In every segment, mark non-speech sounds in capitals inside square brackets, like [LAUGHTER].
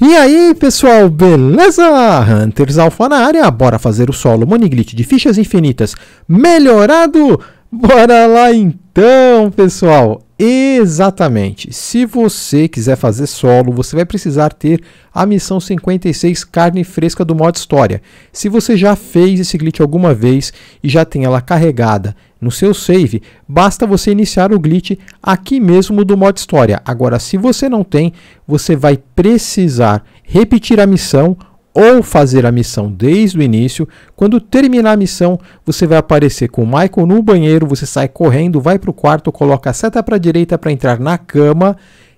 E aí, pessoal, beleza? Hunters Alpha na área, bora fazer o solo Moniglit de fichas infinitas melhorado? Bora lá então, pessoal! Exatamente. Se você quiser fazer solo, você vai precisar ter a missão 56 carne fresca do modo história. Se você já fez esse glitch alguma vez e já tem ela carregada no seu save, basta você iniciar o glitch aqui mesmo do modo história. Agora, se você não tem, você vai precisar repetir a missão ou fazer a missão desde o início. Quando terminar a missão, você vai aparecer com o Michael no banheiro, você sai correndo, vai para o quarto, coloca a seta para a direita para entrar na cama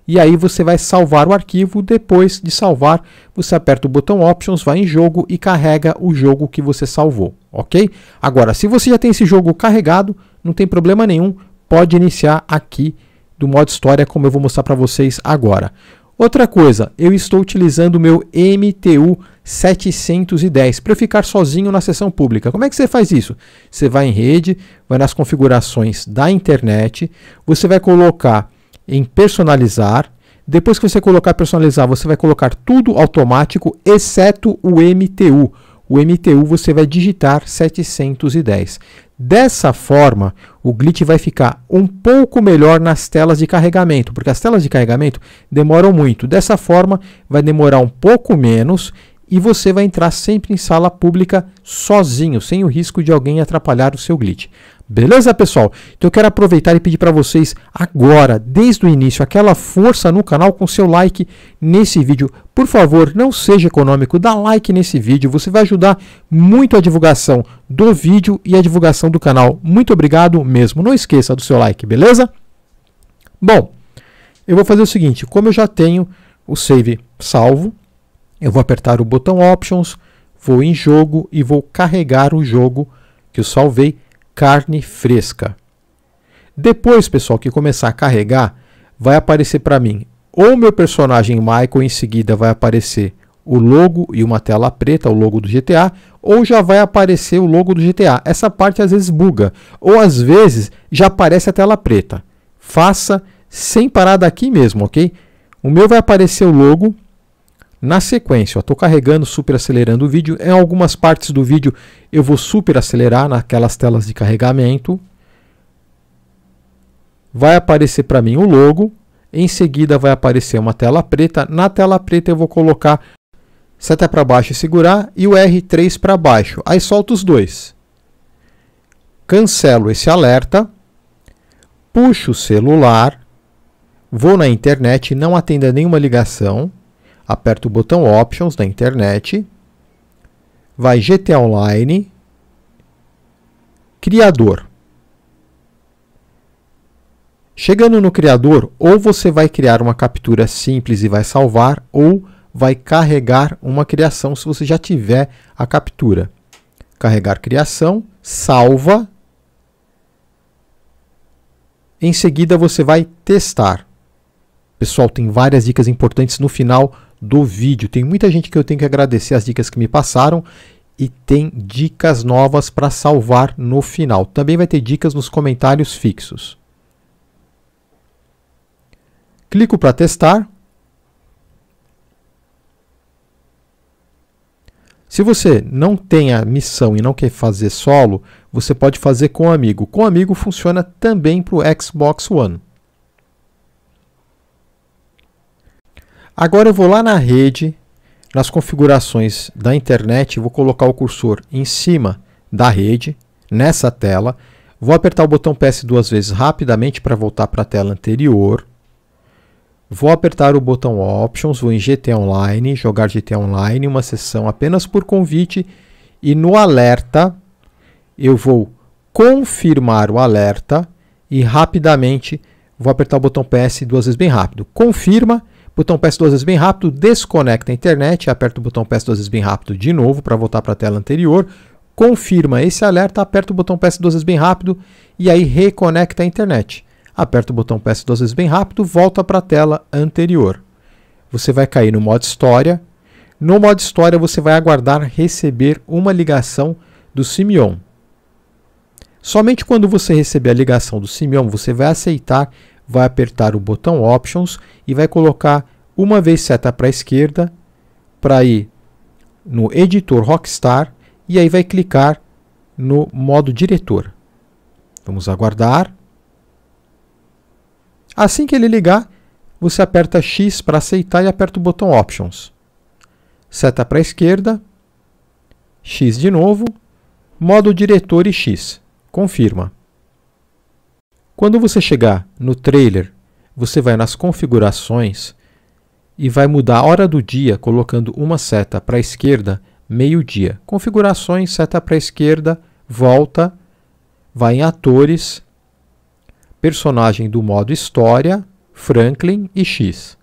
e aí você vai salvar o arquivo. Depois de salvar, você aperta o botão Options, vai em jogo e carrega o jogo que você salvou ok? Agora, se você já tem esse jogo carregado, não tem problema nenhum, pode iniciar aqui do modo história, como eu vou mostrar para vocês agora. Outra coisa, eu estou utilizando o meu MTU 710 para ficar sozinho na sessão pública. Como é que você faz isso? Você vai em rede, vai nas configurações da internet, você vai colocar em personalizar. Depois que você colocar personalizar, você vai colocar tudo automático, exceto o MTU o MTU você vai digitar 710. Dessa forma, o glitch vai ficar um pouco melhor nas telas de carregamento, porque as telas de carregamento demoram muito. Dessa forma, vai demorar um pouco menos e você vai entrar sempre em sala pública sozinho, sem o risco de alguém atrapalhar o seu glitch. Beleza, pessoal? Então eu quero aproveitar e pedir para vocês agora, desde o início, aquela força no canal com seu like nesse vídeo. Por favor, não seja econômico, dá like nesse vídeo, você vai ajudar muito a divulgação do vídeo e a divulgação do canal. Muito obrigado mesmo. Não esqueça do seu like, beleza? Bom, eu vou fazer o seguinte, como eu já tenho o save salvo, eu vou apertar o botão Options, vou em jogo e vou carregar o jogo que eu salvei carne fresca. Depois, pessoal, que começar a carregar, vai aparecer para mim ou meu personagem Michael, em seguida vai aparecer o logo e uma tela preta, o logo do GTA, ou já vai aparecer o logo do GTA. Essa parte às vezes buga, ou às vezes já aparece a tela preta. Faça sem parar daqui mesmo, ok? O meu vai aparecer o logo, na sequência. Estou carregando, super acelerando o vídeo. Em algumas partes do vídeo eu vou super acelerar naquelas telas de carregamento. Vai aparecer para mim o logo. Em seguida vai aparecer uma tela preta. Na tela preta eu vou colocar seta para baixo e segurar e o R3 para baixo. Aí solto os dois. Cancelo esse alerta. Puxo o celular. Vou na internet, não atenda nenhuma ligação aperta o botão Options da internet, vai GTA Online, Criador. Chegando no criador, ou você vai criar uma captura simples e vai salvar, ou vai carregar uma criação se você já tiver a captura. Carregar criação, salva. Em seguida, você vai testar. Pessoal, tem várias dicas importantes no final do vídeo. Tem muita gente que eu tenho que agradecer as dicas que me passaram e tem dicas novas para salvar no final. Também vai ter dicas nos comentários fixos. Clico para testar. Se você não tem a missão e não quer fazer solo, você pode fazer com amigo. Com amigo funciona também para o Xbox One. Agora eu vou lá na rede, nas configurações da internet, vou colocar o cursor em cima da rede, nessa tela. Vou apertar o botão PS duas vezes rapidamente para voltar para a tela anterior. Vou apertar o botão Options, vou em GT Online, jogar GT Online, uma sessão apenas por convite. E no alerta, eu vou confirmar o alerta e rapidamente vou apertar o botão PS duas vezes bem rápido. Confirma Botão PS duas vezes bem rápido, desconecta a internet, aperta o botão PS duas vezes bem rápido de novo para voltar para a tela anterior, confirma esse alerta, aperta o botão PS duas vezes bem rápido e aí reconecta a internet. Aperta o botão PS duas vezes bem rápido, volta para a tela anterior. Você vai cair no modo história. No modo história você vai aguardar receber uma ligação do Simeon. Somente quando você receber a ligação do Simeon, você vai aceitar vai apertar o botão Options e vai colocar uma vez seta para a esquerda para ir no editor Rockstar e aí vai clicar no modo diretor. Vamos aguardar. Assim que ele ligar, você aperta X para aceitar e aperta o botão Options. Seta para a esquerda, X de novo, modo diretor e X. Confirma. Quando você chegar no trailer, você vai nas configurações e vai mudar a hora do dia colocando uma seta para a esquerda, meio-dia. Configurações, seta para a esquerda, volta, vai em atores, personagem do modo história, Franklin e X.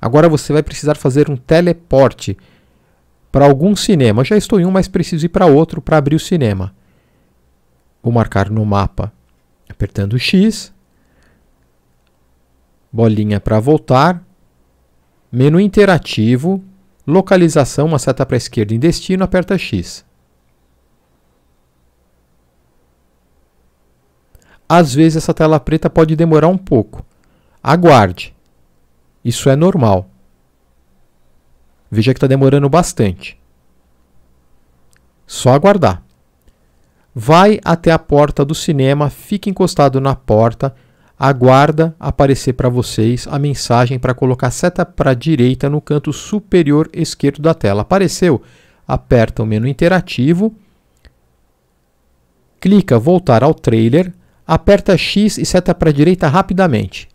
Agora você vai precisar fazer um teleporte para algum cinema. Eu já estou em um, mas preciso ir para outro para abrir o cinema. Vou marcar no mapa apertando X, bolinha para voltar, menu interativo, localização, uma seta para a esquerda em destino, aperta X. Às vezes essa tela preta pode demorar um pouco. Aguarde. Isso é normal. Veja que está demorando bastante. Só aguardar vai até a porta do cinema, fica encostado na porta, aguarda aparecer para vocês a mensagem para colocar seta para a direita no canto superior esquerdo da tela. Apareceu? Aperta o menu interativo, clica voltar ao trailer, aperta X e seta para a direita rapidamente.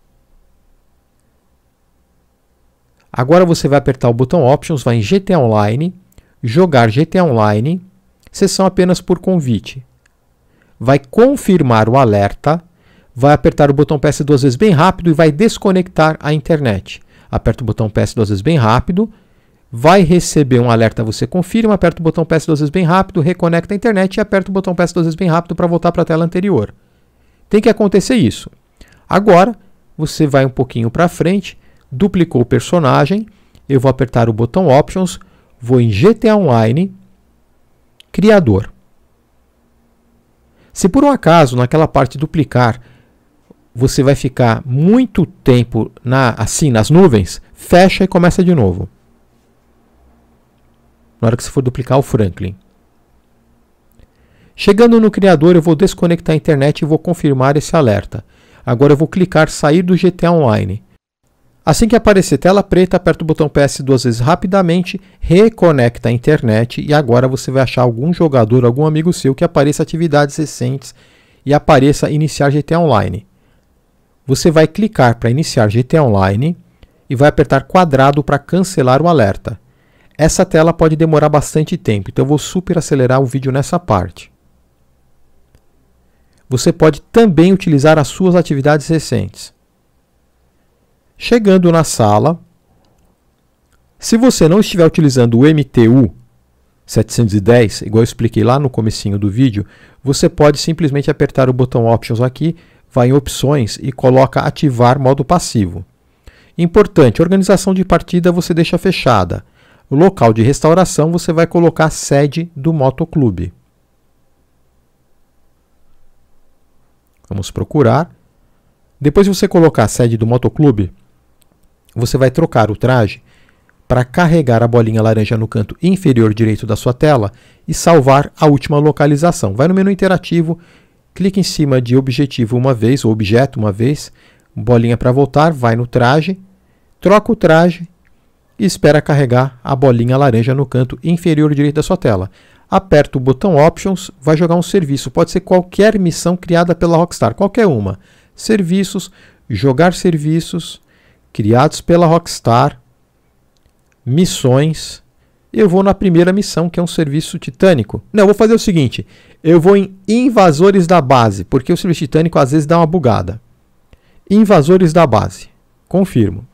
Agora você vai apertar o botão Options, vai em GTA Online, jogar GTA Online, sessão apenas por convite vai confirmar o alerta, vai apertar o botão PS duas vezes bem rápido e vai desconectar a internet. Aperta o botão PS duas vezes bem rápido, vai receber um alerta, você confirma, aperta o botão PS duas vezes bem rápido, reconecta a internet e aperta o botão PS duas vezes bem rápido para voltar para a tela anterior. Tem que acontecer isso. Agora, você vai um pouquinho para frente, duplicou o personagem, eu vou apertar o botão Options, vou em GTA Online, Criador. Se por um acaso naquela parte duplicar você vai ficar muito tempo na, assim nas nuvens, fecha e começa de novo. Na hora que você for duplicar o Franklin. Chegando no criador, eu vou desconectar a internet e vou confirmar esse alerta. Agora eu vou clicar sair do GTA Online. Assim que aparecer tela preta, aperta o botão PS duas vezes rapidamente, reconecta a internet e agora você vai achar algum jogador, algum amigo seu que apareça atividades recentes e apareça iniciar GTA Online. Você vai clicar para iniciar GTA Online e vai apertar quadrado para cancelar o alerta. Essa tela pode demorar bastante tempo, então eu vou super acelerar o vídeo nessa parte. Você pode também utilizar as suas atividades recentes. Chegando na sala, se você não estiver utilizando o MTU 710, igual eu expliquei lá no comecinho do vídeo, você pode simplesmente apertar o botão Options aqui, vai em Opções e coloca Ativar modo passivo. Importante, organização de partida você deixa fechada. O local de restauração você vai colocar a sede do motoclube. Vamos procurar. Depois de você colocar a sede do motoclube, você vai trocar o traje para carregar a bolinha laranja no canto inferior direito da sua tela e salvar a última localização. Vai no menu interativo, clica em cima de objetivo uma vez, ou objeto uma vez, bolinha para voltar, vai no traje, troca o traje e espera carregar a bolinha laranja no canto inferior direito da sua tela. Aperta o botão Options, vai jogar um serviço. Pode ser qualquer missão criada pela Rockstar, qualquer uma. Serviços, jogar serviços, criados pela Rockstar, missões. Eu vou na primeira missão, que é um serviço titânico. Não, vou fazer o seguinte: eu vou em invasores da base, porque o serviço titânico às vezes dá uma bugada. Invasores da base. Confirmo.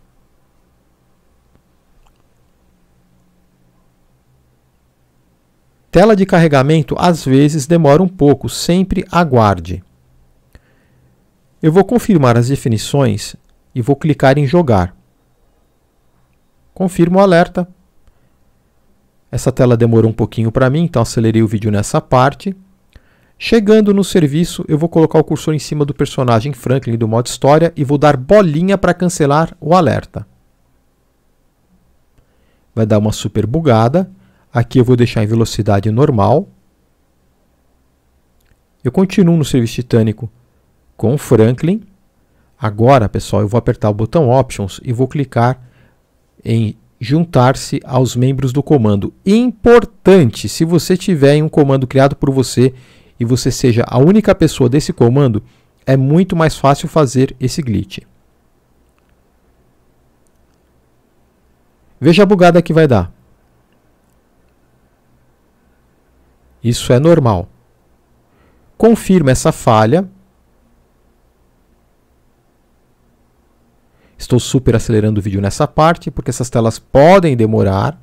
Tela de carregamento às vezes demora um pouco, sempre aguarde. Eu vou confirmar as definições e vou clicar em jogar. Confirmo o alerta. Essa tela demorou um pouquinho para mim, então acelerei o vídeo nessa parte. Chegando no serviço, eu vou colocar o cursor em cima do personagem Franklin do modo história e vou dar bolinha para cancelar o alerta. Vai dar uma super bugada. Aqui eu vou deixar em velocidade normal. Eu continuo no serviço titânico com o Franklin. Agora, pessoal, eu vou apertar o botão Options e vou clicar em juntar-se aos membros do comando. Importante, se você tiver um comando criado por você e você seja a única pessoa desse comando, é muito mais fácil fazer esse glitch. Veja a bugada que vai dar. Isso é normal. Confirma essa falha Estou super acelerando o vídeo nessa parte, porque essas telas podem demorar.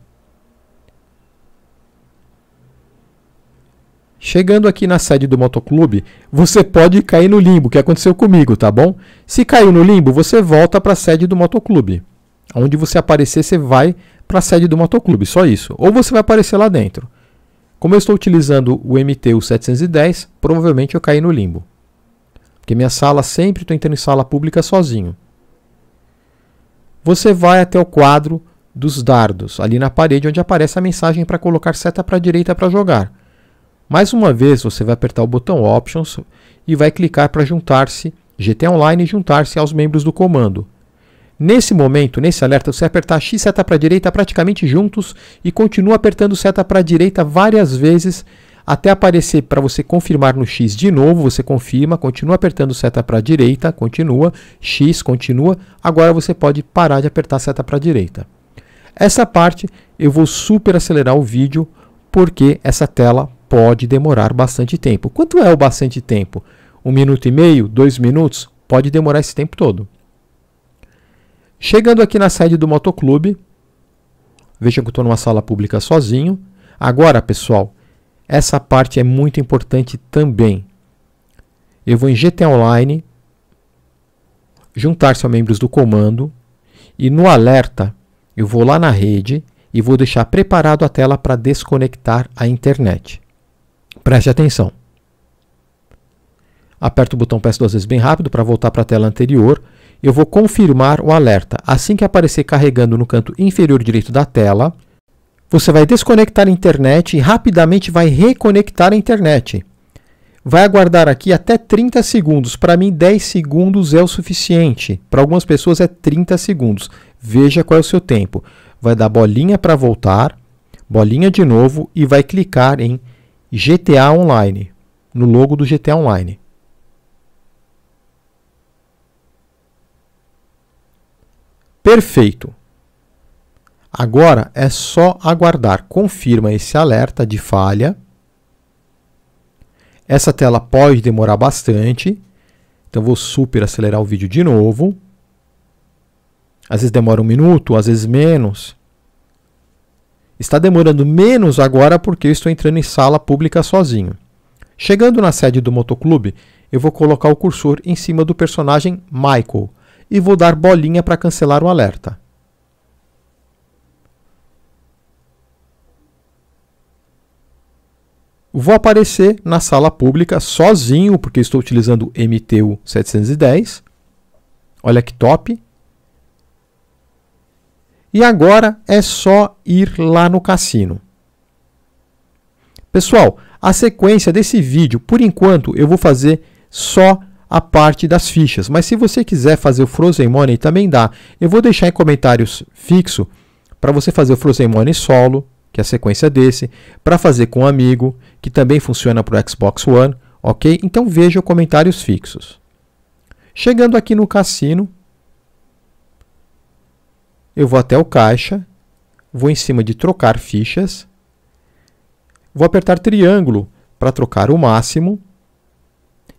Chegando aqui na sede do motoclube, você pode cair no limbo, que aconteceu comigo, tá bom? Se caiu no limbo, você volta para a sede do motoclube. Onde você aparecer, você vai para a sede do motoclube, só isso. Ou você vai aparecer lá dentro. Como eu estou utilizando o MTU 710, provavelmente eu caí no limbo. Porque minha sala sempre estou entrando em sala pública sozinho você vai até o quadro dos dardos, ali na parede onde aparece a mensagem para colocar seta para a direita para jogar. Mais uma vez, você vai apertar o botão Options e vai clicar para juntar-se GT Online e juntar-se aos membros do comando. Nesse momento, nesse alerta, você apertar X seta para a direita praticamente juntos e continua apertando seta para a direita várias vezes até aparecer para você confirmar no X de novo, você confirma, continua apertando seta para a direita, continua, X continua, agora você pode parar de apertar seta para a direita. Essa parte eu vou super acelerar o vídeo porque essa tela pode demorar bastante tempo. Quanto é o bastante tempo? Um minuto e meio, dois minutos? Pode demorar esse tempo todo. Chegando aqui na sede do motoclube, veja que eu estou numa sala pública sozinho. Agora, pessoal, essa parte é muito importante também. Eu vou em GT Online, juntar-se a membros do comando e no alerta eu vou lá na rede e vou deixar preparado a tela para desconectar a internet. Preste atenção. Aperto o botão PS duas vezes bem rápido para voltar para a tela anterior. Eu vou confirmar o alerta. Assim que aparecer carregando no canto inferior direito da tela, você vai desconectar a internet e rapidamente vai reconectar a internet. Vai aguardar aqui até 30 segundos. Para mim, 10 segundos é o suficiente. Para algumas pessoas, é 30 segundos. Veja qual é o seu tempo. Vai dar bolinha para voltar, bolinha de novo e vai clicar em GTA Online, no logo do GTA Online. Perfeito. Agora é só aguardar. Confirma esse alerta de falha. Essa tela pode demorar bastante. Então vou super acelerar o vídeo de novo. Às vezes demora um minuto, às vezes menos. Está demorando menos agora porque eu estou entrando em sala pública sozinho. Chegando na sede do motoclube, eu vou colocar o cursor em cima do personagem Michael e vou dar bolinha para cancelar o alerta. Vou aparecer na sala pública sozinho, porque estou utilizando MTU 710. Olha que top. E agora é só ir lá no cassino. Pessoal, a sequência desse vídeo, por enquanto, eu vou fazer só a parte das fichas. Mas se você quiser fazer o Frozen Money, também dá. Eu vou deixar em comentários fixo para você fazer o Frozen Money solo, que é a sequência desse, para fazer com um amigo, que também funciona para o Xbox One, ok? Então veja comentários fixos. Chegando aqui no cassino, eu vou até o caixa, vou em cima de trocar fichas, vou apertar triângulo para trocar o máximo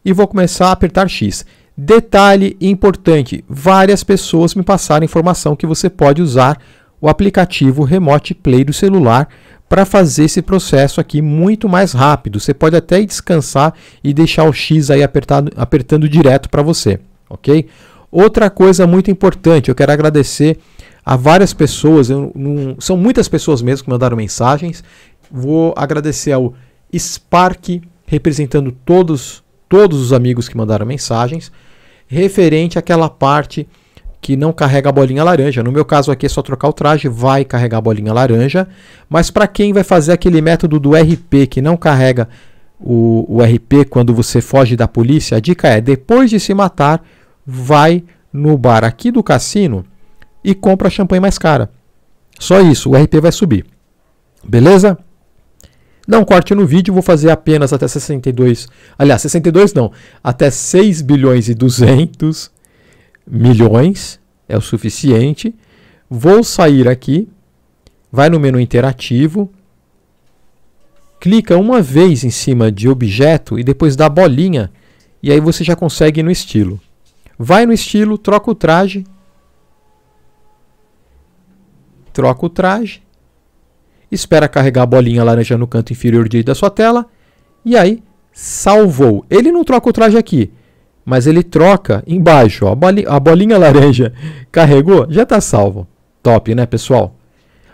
e vou começar a apertar X. Detalhe importante: várias pessoas me passaram informação que você pode usar o aplicativo Remote Play do celular para fazer esse processo aqui muito mais rápido. Você pode até descansar e deixar o X aí apertado, apertando direto para você, ok? Outra coisa muito importante, eu quero agradecer a várias pessoas, eu, não, são muitas pessoas mesmo que mandaram mensagens. Vou agradecer ao Spark, representando todos, todos os amigos que mandaram mensagens, referente àquela parte que não carrega a bolinha laranja. No meu caso aqui é só trocar o traje, vai carregar a bolinha laranja. Mas para quem vai fazer aquele método do RP que não carrega o, o, RP quando você foge da polícia, a dica é: depois de se matar, vai no bar aqui do cassino e compra champanhe mais cara. Só isso, o RP vai subir. Beleza? Dá um corte no vídeo, vou fazer apenas até 62. Aliás, 62 não, até 6 bilhões e 200 milhões, é o suficiente. Vou sair aqui, vai no menu interativo, clica uma vez em cima de objeto e depois dá bolinha, e aí você já consegue ir no estilo. Vai no estilo, troca o traje, troca o traje, espera carregar a bolinha laranja no canto inferior direito da sua tela, e aí salvou. Ele não troca o traje aqui, mas ele troca embaixo. Ó, a, bolinha, a bolinha laranja [LAUGHS] carregou, já está salvo. Top, né, pessoal?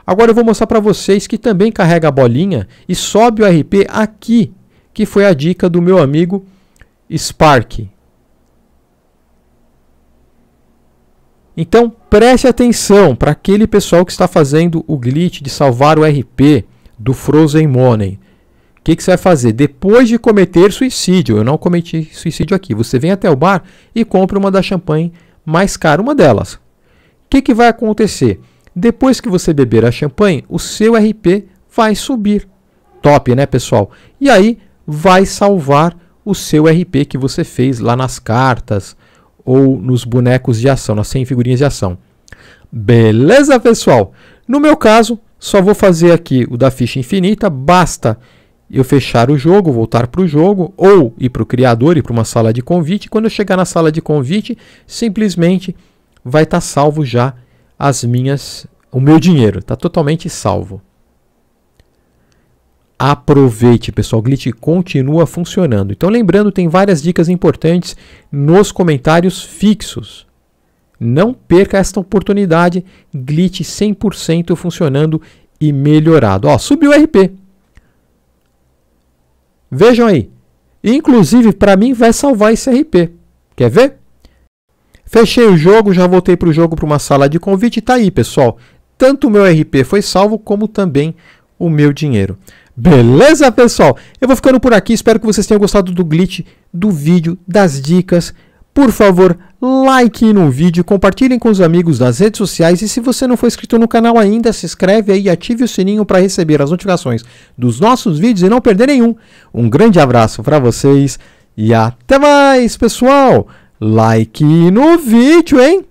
Agora eu vou mostrar para vocês que também carrega a bolinha e sobe o RP aqui, que foi a dica do meu amigo Spark. Então preste atenção para aquele pessoal que está fazendo o glitch de salvar o RP do Frozen Money. O que, que, você vai fazer? Depois de cometer suicídio, eu não cometi suicídio aqui, você vem até o bar e compra uma da champanhe mais cara, uma delas. O que, que vai acontecer? Depois que você beber a champanhe, o seu RP vai subir. Top, né, pessoal? E aí vai salvar o seu RP que você fez lá nas cartas ou nos bonecos de ação, nas 100 figurinhas de ação. Beleza, pessoal? No meu caso, só vou fazer aqui o da ficha infinita, basta eu fechar o jogo, voltar para o jogo, ou ir para o criador e para uma sala de convite. Quando eu chegar na sala de convite, simplesmente vai estar tá salvo já as minhas, o meu dinheiro, está totalmente salvo. Aproveite, pessoal, o Glitch continua funcionando. Então, lembrando, tem várias dicas importantes nos comentários fixos. Não perca esta oportunidade, Glitch 100% funcionando e melhorado. Ó, subiu o RP, Vejam aí. Inclusive, para mim, vai salvar esse RP. Quer ver? Fechei o jogo, já voltei para o jogo para uma sala de convite Está tá aí, pessoal. Tanto o meu RP foi salvo, como também o meu dinheiro. Beleza, pessoal? Eu vou ficando por aqui. Espero que vocês tenham gostado do glitch, do vídeo, das dicas. Por favor, like no vídeo, compartilhem com os amigos nas redes sociais e se você não for inscrito no canal ainda, se inscreve aí e ative o sininho para receber as notificações dos nossos vídeos e não perder nenhum. Um grande abraço para vocês e até mais, pessoal! Like no vídeo, hein?